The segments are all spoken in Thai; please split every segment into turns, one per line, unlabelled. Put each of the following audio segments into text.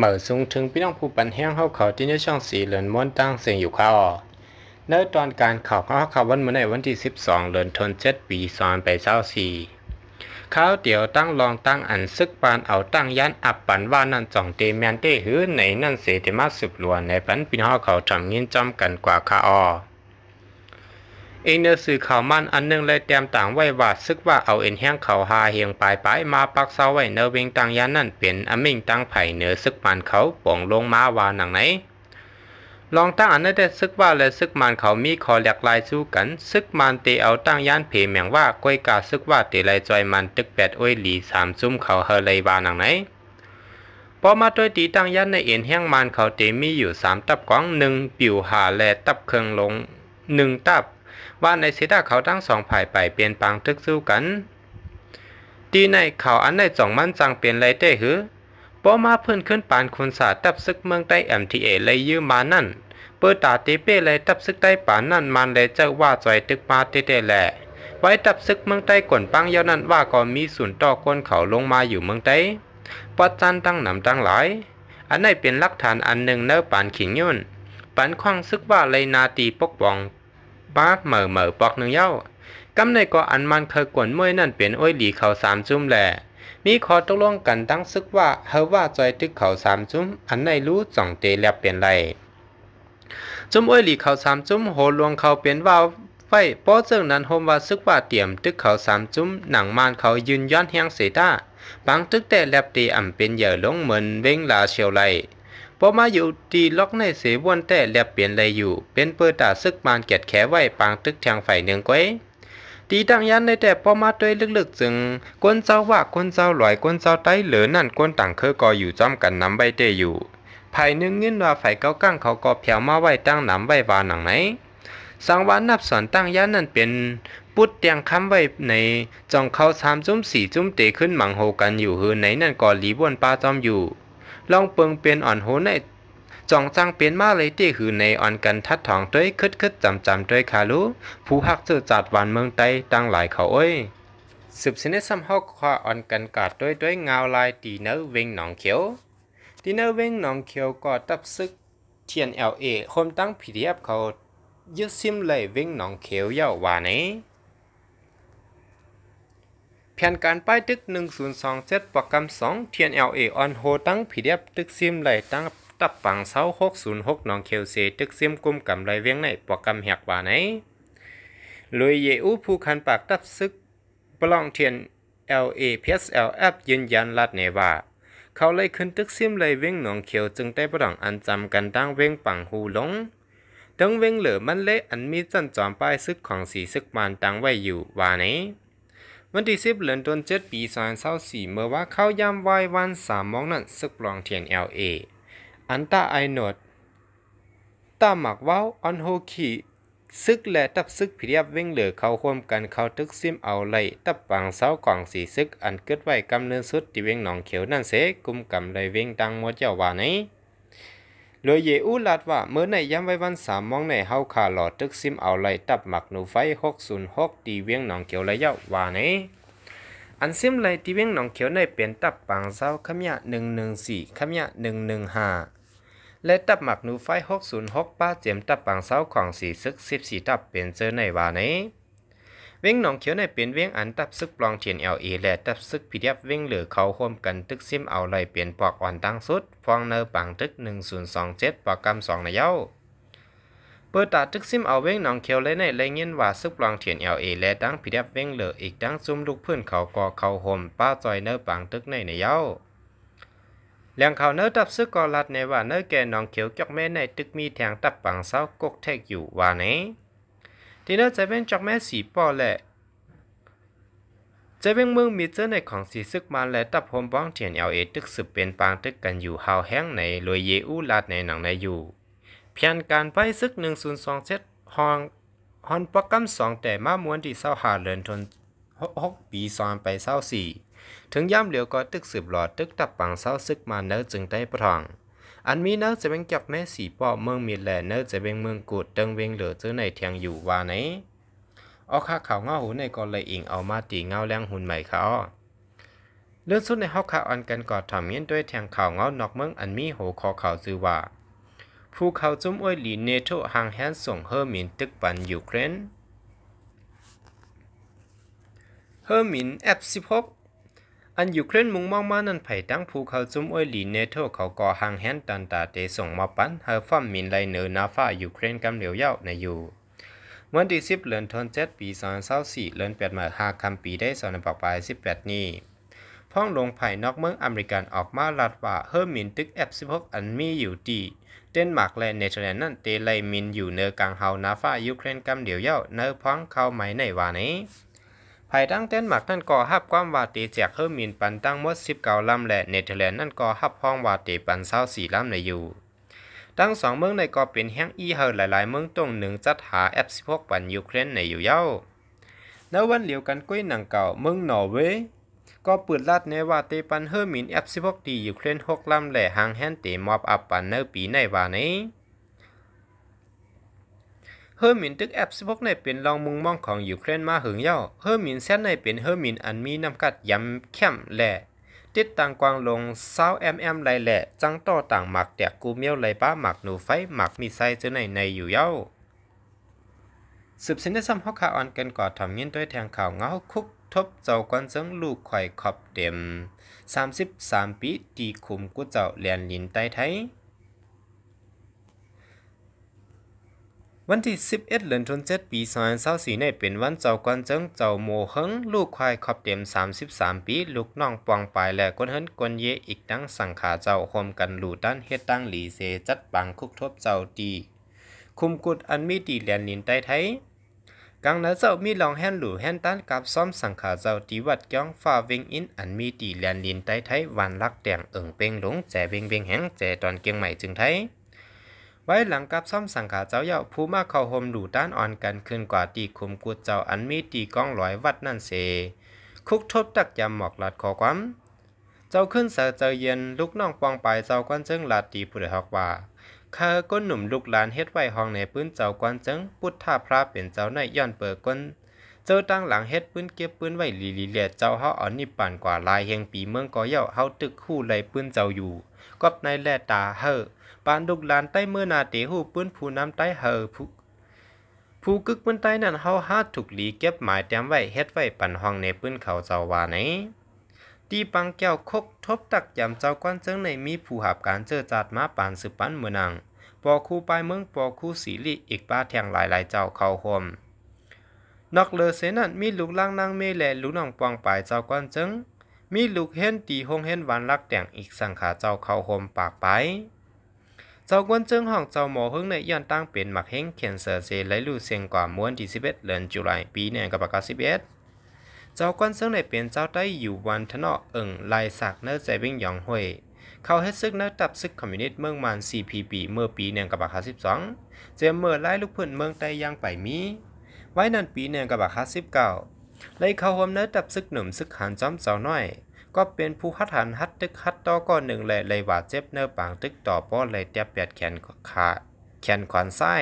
เหมาสูงถึงพี่น้องผู้ปันแห้งเขาเขาที่เนช่องสีเหลือนม้วนตั้งเสียงอยู่ข้าออเนื้อตอนการข่าวขาเข่าววันเมื่อในวันที่ 12เลือนทนเจ็ดปีซ้อนไปเศร้าสี่ข้าวเดี่ยวตั้งรองตั้งอันซึกปานเอาตั้งยันอับปันว่านั่นจ่องเตแมนเตหือในนั่นเสติมาสืบลวนในปันพี่น้องเขาทำเงินจำกันกว่าข้าออเองเนื้อสื่อข่าวมันอันนึงเลยเตรียมต่างไว้ว่าซึกว่าเอาเอ็นแห้งเขาหาเฮียงปลายปลายมาปักเสาไว้เนื้อเวงต่างยานนั่นเป็นอมิงตังไผ่เนื้อซึกมันเขาป่องลงมาวาหนังไหนลองตั้งอันนั้นได้ซึกว่าและซึกมันเขามีคอหลากลายสู้กันซึกมันเตเอาตั้งย่านเพแมงว่าก้อยกาซึกว่าเตไลจอยมันตึกแปดอ้อยหลีสามซุ้มเขาเฮเลยวาหนังไหนพอมาตัวตีตั้งย่านในเอ็นแห้งมันเขาเตมีอยู่สามตับก้องหนึ่งปิวหาและตับเครื่องลงหนึ่งตับว่าในสิทธาเขาทั้งสองฝ่ายไปเปลี่ยนปางทึกสู้กัน ตีในเขาอันในสองมันจังเปลี่ยนไรเต้หือป้อมาเพื่นขึ้นปานคุณสาตับซึกเมืองใต้เอ็มทีเอเลยยืมมานั่น เปิดตาตีเป้เลยตับซึกใต้ปานนั่นมันเลยเจ้าว่าจอยตึกมาเต้แหละ ไว้ตับซึกเมืองใต้ก่นปังเย้านั่นว่าก่อนมีศูนย์ต่อคนเขาลงมาอยู่เมืองใต้ปัจจันตั้งหนำตั้งหลาย อันนี้เป็นหลักฐานอันหนึ่งเนื้อปานขิงยุ่นปันควางซึกว่าเลยนาตีปกป้องป้าเหม่อเหม่อปอกหนึ่งเย้ากำในก่ออันมันเคยกวนมวยนั่นเปลี่ยนอ้อยหลีเขาสามจุ้มแหละ มีขอตกลงกันตั้งซึกว่าเฮาว่าจอยตึกเขาสามจุ้ม อันในรู้จ่องเตแลบเปลี่ยนไรจุ้มอ้อยหลีเขาสามจุ้มโหลวงเขาเปลี่ยนว่าไฟป้อเจิงนั้นโฮมว่าซึกว่าเตี่ยม ตึกเขาสามจุ้ม หนังมานเขายืนย้อนแหงเสต้าบางตึกแต่แลบตีอ่ำเป็นเหยื่อลงเหมือนเว้งลาเชียวไหลพอมาอยู่ตีล็อกในเสบวนแต่แลบเปลี่ยนเลยอยู่เป็นเปิดตาซึกมานเกียดแขไว้ปางตึกทางฝ่ายนืองก้อยตีตั้งยันในแต่พอมาด้วยลึกๆ จึงคนเจ้าว่าคนเจ้าลอยคนเจ้าไต้เหลือนั่นคนต่างเคยก่อยู่จ้ำกันน้ำใบเตอยู่ภายนึ่งเงินว่าฝ่ายเก้ากั้งเขาก็แผวมาไว้ตั้งน้ำใบวาหนังไหนสังวันนับสอนตั้งยันนั่นเป็นปุดเตียงค้ำไว้ในจองเขาสามจุ้มสี่จุ้มเตะขึ้นหมังโหกันอยู่หือไหนนั่นก่อหลีบวนปลาจอมอยู่ลองเปิงเป็นอ่อนโหในจองจังเป็นมาเลยที่หือในอ่อนกันทัดทองด้วยคึดคึดจำจำด้วยคารูผู้ฮักเจอจัดวันเมืองไตตั้งหลายเขาเอ้ยสืบสนิทส้ำฮอกคาอ่อนกันกาดด้วยด้วยเงาลายตีเนอเวงหนองเขียวตีเนอเวงหนองเขียวก็ตับซึกเทียนเอลเอโฮมตั้งผีเรียบเขายึดซิมเลยเวงหนองเขียวเย่าว่านีนแผนการป้ายตึก 1027ปรรกม2 TNLA on ho ตั้งผีเดียบตึกซิมไหลตั้งตับปังเซา606หนองเขียวเซตึกซิมกุมกำไรเวียงในปรรกมแหกว่าไหนลยเยอูผู้คันปากตับซึกปล่องเทียน LA PSLF ยืนยันลัดเนว่า เขาเลยขึ้นตึกซิมเลยเวยงหนองเขียวจึงได้ปล่องอันจำกันตั้งเวยงปังหูลงดังเวงเหลือมันเละอันมีจันจอมป้ายซึกของสีซึกมานตั้งไว้อยู่ว่าไหนวันที่สิบเหลือนต้นเจ็ดปี2024เมื่อว่าเข้ายามวายวันสามมองนั้นสึกปลองเทียน LA ออันตาไอโนดตาหมักว้าวออนโฮคีซึกและตับซึกพิเรียบเว่งเหลือเขาควมกันเขาตึกซิมเอาไหลตับปังเสากล่องสีซึกอันเกิดไว้กำเนินสุดที่เว้งหนองเขียวนั่นเสกุมกำไรเว้งดังมัวเจ้าว่าไหนเลยเยอูลาดว่าเมื่อในย้ำไว้วันสามมองในเฮาขาหลอตึกซิมเอาไหลตับหมักหนูไฟหกศูนย์หกตีเวียงหนองเขียวระยะว่าไหนอันซิมไหลตีเวียงหนองเขียวในเปลี่ยนตับปางเศร้าขมยะหนึ่งหนึ่งสี่ขมยะหนึ่งหนึ่งห้าและตับหมักหนูไฟหกศูนย์หกป้าเจียมตับปางเศร้าของสี่ซึกสิบสี่ตับเปลี่ยนเจอในว่าไหนวิ่งหนองเขียวในเปลี่ยนเว้งอันตับซึกปลองเทียนเอลเอและ ตับซึกพิเดียบวิ่งเหลือเขาห่มกันตึกซิมเอาลอยเปลี่ยนปอกอ่อนตั้งสุดฟองเนอปังตึกหนึ่งศูนย์สองเจ็ดปอกกำสองในเย้าเปิดตาตึกซิมเอาเว้งหนองเขียวเลยในเลยเงี้ยว่าซึกปลองเทียนเอลเอและตั้งพิเดียบวิ่งเหลืออีกตั้งซุ่มลูกเพื่อนเขาก่อเขาห่มป้าจอยเนอปังตึกในในเย้าแหลยงเขาเนื้อตับซึกกอลัดในว่าเนื้อแก่นองเขียวจอกแม่ในตึกมีแทงตับปังเศร้ากกแทกอยู่ว่านี้ทีนี้จะเป็นจอกแม่สีปอแหละจะเป็นเมืองมีเจอในของสีซึกมาและตับผมบ้องเทียนเอลเอตึกสืบเป็นปางตึกกันอยู่หาวแห้งในรวยเยอูลาดในหนังในอยู่เพียนการไปซึกหนึ่งศูนย์สองเซ็ห้องฮอนปักกัมสองแต่มามวนที่เศร้าหาเืินทนหกปีซ้อนไปเศร้าสี่ถึงย่ำเหลียวก็ตึกสืบหลอดตึกตับปังเศร้าซึกมาเนื้อจึงได้ประทองอันมีเนอจะเป็นกับแม่สีปอเมืองมีแหลเนอจะเป็นเมืองกูดเติงเวงเหลือเจอในเทียงอยู่วาไหนออค่าเขาง้อหูในกอเลยอิงเอามาตีเงาแรงหุ่นใหม่เขาเรื่องสุดในฮอกคาอันกันกอดทำเงี้ยด้วยแทงข่าวเงานอกเมืองอันมีโหคอข่าวซื้อว่า ผู้เขาจุ้มอ้วยหลีเนโตห่างแฮนส่งเฮอร์มินตึกปันยูเครนเฮอร์มินอิพกอันยูเครนมุ่งมองมานั้นไผ่ตั้งภูเขาซุ่มอ้อยหลีเนโตเขาก่อห่างแฮนตันตาเตส่งมาปั้นเฮอฟัมมินไลเนอร์นาฟ้ายูเครนกำเหลียวเย้าในอยู่วันที่10เดือนธันวาคมปี2024เดือน8มาหาคำปีได้สอนับปลาย18นี้ พ้องลงภายนอกเมืองอเมริกันออกมาลัดว่าเฮอร์มินตึกแอ F16 อันมีอยู่ดีเดนมาร์กและเนเธอร์แลนด์นั่นเตไลมินอยู่เนือกลางเฮานาฟ้ายูเครนกำเดียวเย้าเนื้อพ้องเข้าใหม่ในวานี้ภายตั้งเต้นหมักนั่นก่อฮับความว่าตีแจกเฮอร์มินปันตั้งมดสิบเก้าลำและเนเธอร์แลนด์นั่นก่อฮับห้องว่าตีปันเศร้าสี่ลำในอยู่ตั้งสองเมืองในก่อเป็นแห้งอีเฮอร์หลายๆเมืองตรงหนึ่งจัดหาแอิพกปันยูเครนในอยู่เย้าณวันเหลียวกันกุ้ยหนังเก่าเมืองนอร์เวย์ก็ปิดลาดในว่าตตปันเฮอร์มินแอิพกดียูเครนหกลำและ หางแฮนเตมอบอับปันเนปีในว่านี้เฮอร์มินตึกแอป16ในเป็นลองมุงมองของอยูเครนมาหึงย่อเฮอร์มินแซนในเป็นเฮอร์มินอันมีน้ำกัดย้ำเข้มแหล่ติดต่างกวางลงแอ2แอ m ไหลแหล่จังต่อต่างหมักแตกกูเมียวไหลป้าหมักหนูไฟหมักมีไซเจอในในอยู่ย่อสืบสินได้ซ้ำฮอกคาออนกันก่อทำเงินด้วยแทงข่าวเงาคุกทบเจ้ากวนเซิงลูกไข่ขอบเต็ม33ปีตีคุมกู้เจ้าเลียนลินใต้ไทยวันที่ 11 เดือนธันวาคมปี2024ในเป็นวันเจ้ากวนเจิงเจ้าโมเฮิงลูกควายขอบเต็ม 33 ปี ลูกน้องปองปาย และก้นเฮินกวนเย อีกทั้งสังขาเจ้าคมกันหลู่ด้านเฮ็ดตั้งหลีเซจัดปังคุกทบเจ้าดีคุมกุดอันมีตีแลนนินใต้ไทย กังนั้นเจ้ามีลองแฮนหลู่แฮนตันกับซ้อมสังขาเจ้าตีวัดจ่องฟ้าเวงอินอันมีตีแลนนินใต้ไทยวันรักแดงเอิ่งเป่งหลงแจเวงเวงแหงแจตอนเกียงใหม่จึงไทยไว้หลังกับซ่อมสังขาเจ้าเย่าผู้มาเข้าห่มหลู่ด้านอ่อนกันขึ้นกว่าตีคุมกูเจ้าอันมีตีก้องลอยวัดนั่นเส คุกทบตักยำหมอกหลัดขอความเจ้าขึ้นเสาเจอเย็นลูกน้องปองไปเจ้ากวนเจิงหลัดตีผู้ใดฮอกว่าขาก้นหนุ่มลูกหลานเฮ็ดไว้ห้องในปื้นเจ้ากวนเจิงพุทธาพระเป็นเจ้าในย้อนเปิดก้นเจ้าตั้งหลังเฮ็ดปืนเก็บปืนไว้หลีหลีเลียเจ้าเฮาอ่อนนี่ปัานกว่าลายเฮงปีเมืองก่อเย่าเฮาตึกคู่ไหลปืนเจ้าอยู่ก็บในแลตาเฮอปานดุกลานใต้เมื่อนาเตหูปืนผู้น้ำใต้เฮอผู้ผู้กึกปืนใต้นั่นเฮาหาถูกหลีเก็บหมายแต้มไว้เฮ็ดไว้ปั่นห้องในปืนเขาเจ้าว่าไหนตีปังแก้วคกทบตักยามเจ้าก้อนเจิงในมีผู้หับการเจอจัดมาปานสืบปันเมือนงปอคู่ปลายเมืองปอคู่สีลีอีกป้าแทงหลายๆเจ้าเขาห่มนอกเลอเสนั้นมีลูกล่างนางเมและลูกน้องปองปายเจ้ากวนจึงมีลูกเห็นตีหงเห็นวันรักแต่งอีกสังขาเจ้าเข้าห่มปากไป เจ้ากวนจึงห้องเจ้าหมอหึงในย่านตั้งเป็นหมักเฮงเขียนเสือเซไลลูเซียงกว่าม้วนที่11เดือนจุลายปีหนึ่งกับปากกาิบเอ็ดเจ้ากวนเจิงในเป็นเจ้าได้อยู่วันทนาะเอิงลายสักเนื้อใจวิ่งหยองหวยเขาเฮ็ดซึกเนื้อตับซึกคอมมิวนิสต์เมืองมาน CPP เมื่อปีหนึ่งกับปากบสองเจมเมื่อไล่ลูกเพื่อนเมืองใต้ยังไปมีไว้นั่นปีเนี่ยกับคาสิบเก้าเลยเข้าหวมเนื้อตับซึกหนุ่มซึกหันจอมเสาน้อย ก็เป็นผู้ฮัดหันฮัดตึกฮัดต่อก้อนหนึ่งแหละเลยบาดเจ็บเนื้อปางตึกต่อป้อเลยเตียบแปดแขนขาแขนขวานไส้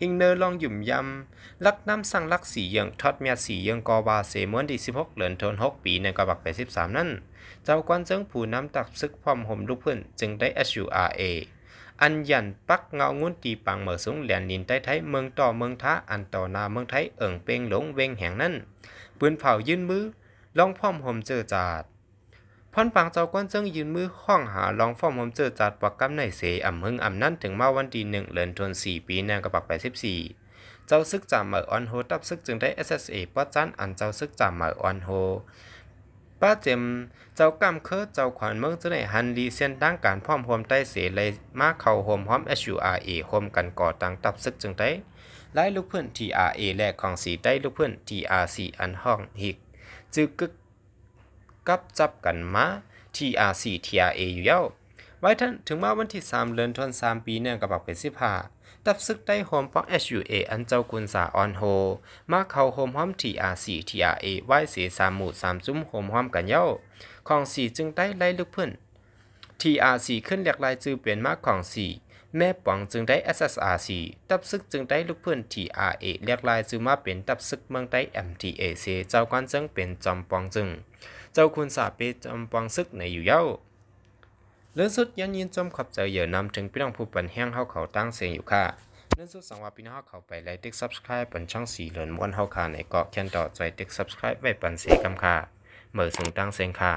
อิงเนอร์ลองหยุ่มยำลักน้ำสั่งลักสีเยืงทอดเมียสีเยืงกอบาเสมวนที่สิบหกเหรือนทนหกปีในกระบักแปดสิบสามนั่น เจ้ากวนเจิงผู้น้ำตักซึกพร้อมห่มลุกพื้นจึงได้ SURA อันยันปักเงางุ้นตี ปังเหมอสูงแหลนนิน ใต้ไทยเมืองต่อเมืองท้าอันต่อนาเมือง ไทย เอิ่งเป่งหลงเวงแห่งนั้นปืนเผายื่นมือลองพ่อมหอมเจอจาดพอนปังเจ้าก้อนเจิงยืนมือห้องหาลองฟ้อมหอมเจอจัดปักกำในเสอ่ำหึงอ่ำนั้นถึงมาวันที่หนึ่งเลือนทวนสี่ปีนางกระปักแปดสิบสี่เจ้าซึกจ่าเหมอออนโฮตับซึกจึงได้ SSA ป้อจันอันเจ้าซึกจ่าเหมอออนโฮป้าเจม เจ้ากำเคอเจ้าขวานเมืองจะได้ฮันดีเซนตั้งการพร้อมหฮมใต้เสเลยมาเข้าหอมเอม SURA หอมกันก่อตั้งตับซึกจึงได้ไล่ลูกเพื่อน TRA แลกของสีไต้ลูกเพื่อน TRC อันห้องหิกจึกึกกับจับกันมา TRC TRA อยู่เย้าไว้ท่านถึงมาวันที่ 3เดือนธันวาคมปีเนี่ยกะบป๋กเป็นสิบห้าตับซึกได้โฮมปอก HUA อันเจ้ากุนสา ออนโฮ มาเข้าโฮมห้อม TR4 TRA ไว้เสียสามหมู่สามซุ้มโฮมห้อมกันเย้า ของสี่จึงได้ไล่ลูกเพื่อน TR4 ขึ้นหลากหลายจือเปลี่ยนมาของสี่แม่ปองจึงได้ SSRC ตับซึกจึงได้ลูกเพื่อน TRA เรียกลายจึงมาเป็นตับซึกเมืองได้ MTAC เจ้ากันจึงเป็นจอมปองจึง เจ้าคุณสาเปจอมปองซึกในอยู่เย้าเรื่องสุดยังยินจมขอบใจเยอะนำถึงพี่น้องผู้ปันแห้งเข้าเขาตั้งเสียงอยู่ค่ะเรื่องสุดสังว่าพี่น้องเข้าไปไลค์ติ๊กซับสไครป์ปันช่องสีเหลืองม้วนเข้าค่ะในเกาะแคนต่อใจติ๊กซับสไครป์ไว้ปันเสียกำค่ะเมื่อสูงตั้งเสียงค่ะ